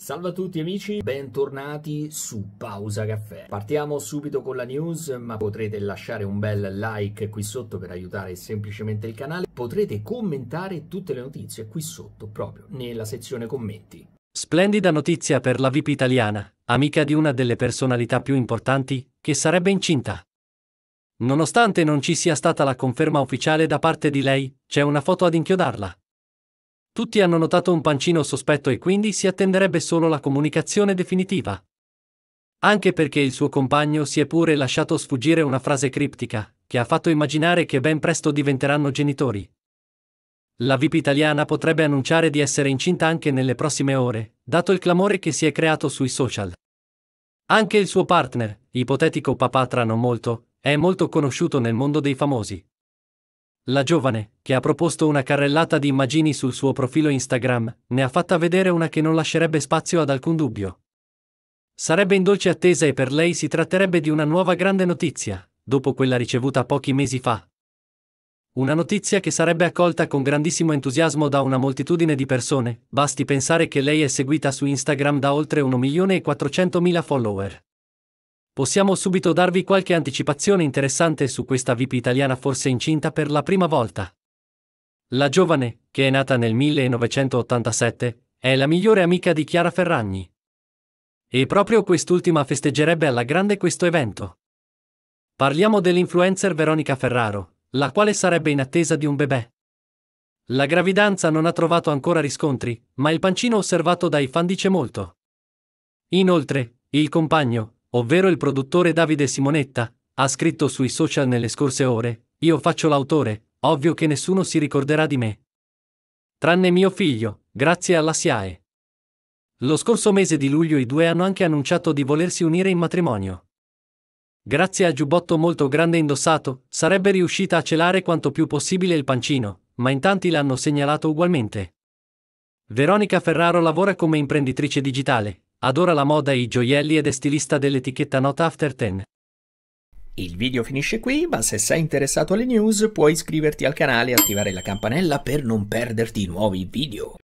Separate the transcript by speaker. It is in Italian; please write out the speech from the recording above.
Speaker 1: Salve a tutti amici, bentornati su Pausa Caffè. Partiamo subito con la news, ma potrete lasciare un bel like qui sotto per aiutare semplicemente il canale. Potrete commentare tutte le notizie qui sotto, proprio nella sezione commenti.
Speaker 2: Splendida notizia per la VIP italiana, amica di una delle personalità più importanti, che sarebbe incinta. Nonostante non ci sia stata la conferma ufficiale da parte di lei, c'è una foto ad inchiodarla. Tutti hanno notato un pancino sospetto e quindi si attenderebbe solo la comunicazione definitiva. Anche perché il suo compagno si è pure lasciato sfuggire una frase criptica, che ha fatto immaginare che ben presto diventeranno genitori. La VIP italiana potrebbe annunciare di essere incinta anche nelle prossime ore, dato il clamore che si è creato sui social. Anche il suo partner, ipotetico papà tra non molto, è molto conosciuto nel mondo dei famosi. La giovane, che ha proposto una carrellata di immagini sul suo profilo Instagram, ne ha fatta vedere una che non lascerebbe spazio ad alcun dubbio. Sarebbe in dolce attesa e per lei si tratterebbe di una nuova grande notizia, dopo quella ricevuta pochi mesi fa. Una notizia che sarebbe accolta con grandissimo entusiasmo da una moltitudine di persone, basti pensare che lei è seguita su Instagram da oltre 1.400.000 follower. Possiamo subito darvi qualche anticipazione interessante su questa VIP italiana forse incinta per la prima volta. La giovane, che è nata nel 1987, è la migliore amica di Chiara Ferragni. E proprio quest'ultima festeggerebbe alla grande questo evento. Parliamo dell'influencer Veronica Ferraro, la quale sarebbe in attesa di un bebè. La gravidanza non ha trovato ancora riscontri, ma il pancino osservato dai fan dice molto. Inoltre, il compagno, ovvero il produttore Davide Simonetta, ha scritto sui social nelle scorse ore, io faccio l'autore, ovvio che nessuno si ricorderà di me. Tranne mio figlio, grazie alla SIAE. Lo scorso mese di luglio i due hanno anche annunciato di volersi unire in matrimonio. Grazie al giubbotto molto grande indossato, sarebbe riuscita a celare quanto più possibile il pancino, ma in tanti l'hanno segnalato ugualmente. Veronica Ferraro lavora come imprenditrice digitale, adora la moda e i gioielli ed è stilista dell'etichetta Not After Ten. Il video finisce qui, ma se sei interessato alle news puoi iscriverti al canale e attivare la
Speaker 1: campanella per non perderti nuovi video.